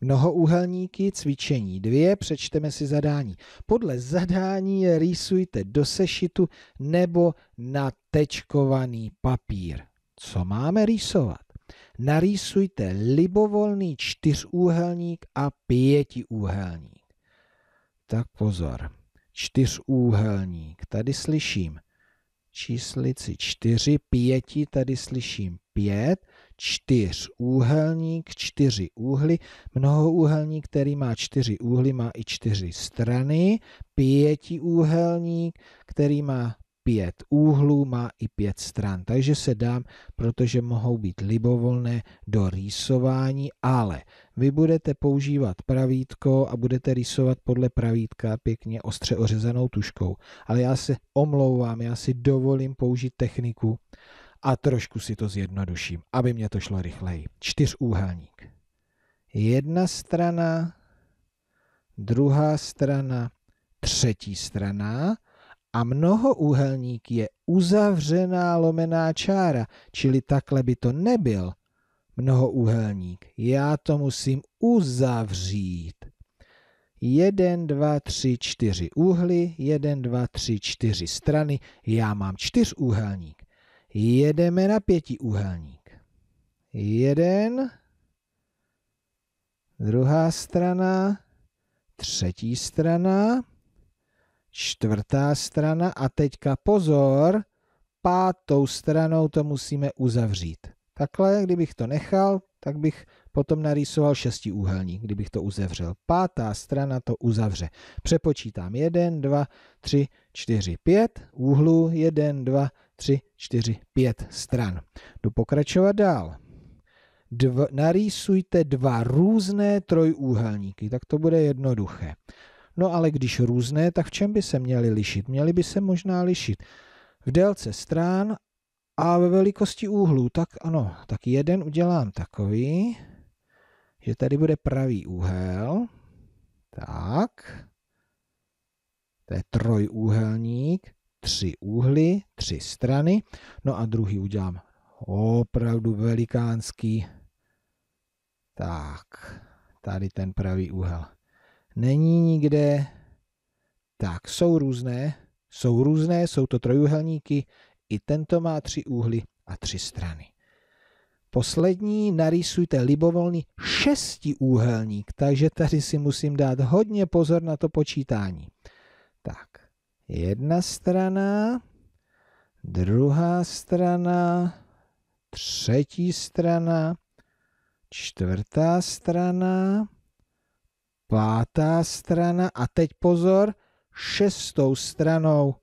Mnohoúhelníky, cvičení dvě, přečteme si zadání. Podle zadání rýsujte do sešitu nebo na tečkovaný papír. Co máme rýsovat? Narýsujte libovolný čtyřúhelník a pětiúhelník. Tak pozor, čtyřúhelník, tady slyším číslici čtyři, pěti, tady slyším pět, čtyř úhelník čtyři úhly. Mnohoúhelník, který má čtyři úhly, má i čtyři strany. úhelník který má pět úhlů, má i pět stran. Takže se dám, protože mohou být libovolné do rýsování, ale vy budete používat pravítko a budete rýsovat podle pravítka pěkně ostře ořezanou tuškou. Ale já se omlouvám, já si dovolím použít techniku a trošku si to zjednoduším, aby mě to šlo rychleji. Čtyřúhelník. Jedna strana, druhá strana, třetí strana a mnohoúhelník je uzavřená lomená čára, čili takhle by to nebyl mnohoúhelník. Já to musím uzavřít. 1, 2, 3, 4 úhly, 1, 2, 3, 4 strany, já mám čtyřúhelník. Jedeme na pětiúhelník. Jeden, druhá strana, třetí strana, čtvrtá strana a teďka pozor, pátou stranou to musíme uzavřít. Takhle, kdybych to nechal, tak bych potom narýsoval šestiúhelník, kdybych to uzavřel, Pátá strana to uzavře. Přepočítám 1, 2, 3, 4, 5 úhlů, 1, 2, 3, 4, 5 stran. Jdu pokračovat dál. Dv, narýsujte dva různé trojúhelníky, tak to bude jednoduché. No ale když různé, tak v čem by se měly lišit? Měly by se možná lišit v délce strán a ve velikosti úhlů. Tak ano, tak jeden udělám takový, že tady bude pravý úhel. Tak. To je trojúhelník tři úhly, tři strany. No a druhý udělám opravdu velikánský. Tak, tady ten pravý úhel. Není nikde. Tak, jsou různé. Jsou různé, jsou to trojuhelníky. I tento má tři úhly a tři strany. Poslední narýsujte libovolný šestiúhelník, takže tady si musím dát hodně pozor na to počítání jedna strana, druhá strana, třetí strana, čtvrtá strana, pátá strana a teď pozor, šestou stranou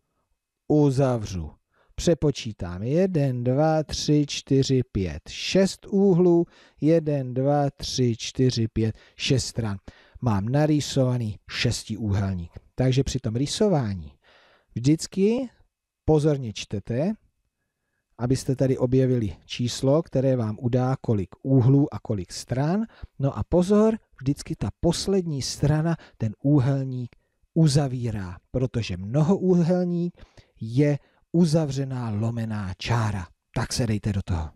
uzavřu. Přepočítám 1, 2, 3, 4, 5, 6 úhlů, 1, 2, 3, 4, 5, 6 stran. Mám narýsovaný šestiúhelník. Takže při tom rýsování Vždycky pozorně čtete, abyste tady objevili číslo, které vám udá, kolik úhlů a kolik stran. No a pozor, vždycky ta poslední strana ten úhelník uzavírá, protože mnohoúhelník je uzavřená lomená čára. Tak se dejte do toho.